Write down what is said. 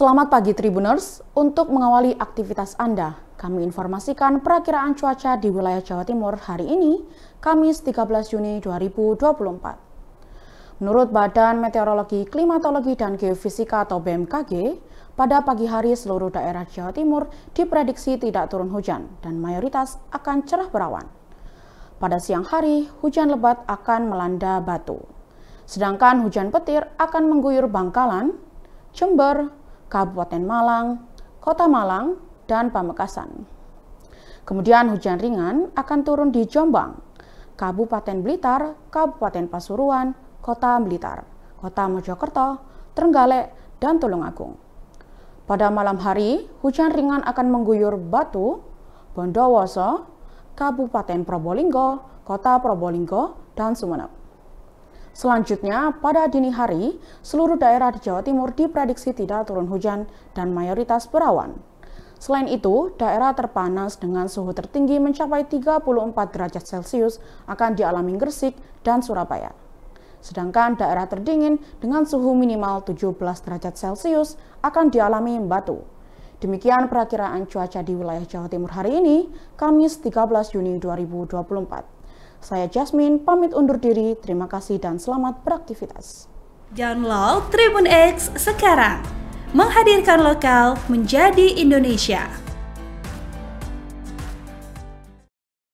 Selamat pagi Tribuners. Untuk mengawali aktivitas Anda, kami informasikan perakiraan cuaca di wilayah Jawa Timur hari ini, Kamis 13 Juni 2024. Menurut Badan Meteorologi, Klimatologi, dan Geofisika atau BMKG, pada pagi hari seluruh daerah Jawa Timur diprediksi tidak turun hujan dan mayoritas akan cerah berawan. Pada siang hari, hujan lebat akan melanda Batu. Sedangkan hujan petir akan mengguyur Bangkalan, Jember, Kabupaten Malang, Kota Malang, dan Pamekasan. Kemudian hujan ringan akan turun di Jombang, Kabupaten Blitar, Kabupaten Pasuruan, Kota Blitar, Kota Mojokerto, Trenggalek, dan Tulungagung. Pada malam hari, hujan ringan akan mengguyur Batu, Bondowoso, Kabupaten Probolinggo, Kota Probolinggo, dan Sumeneb. Selanjutnya, pada dini hari, seluruh daerah di Jawa Timur diprediksi tidak turun hujan dan mayoritas berawan. Selain itu, daerah terpanas dengan suhu tertinggi mencapai 34 derajat Celcius akan dialami Gresik dan Surabaya. Sedangkan daerah terdingin dengan suhu minimal 17 derajat Celcius akan dialami Batu. Demikian perakiraan cuaca di wilayah Jawa Timur hari ini, Kamis 13 Juni 2024. Saya Jasmine, pamit undur diri. Terima kasih dan selamat beraktivitas. Download Tribun X sekarang. Menghadirkan lokal menjadi Indonesia.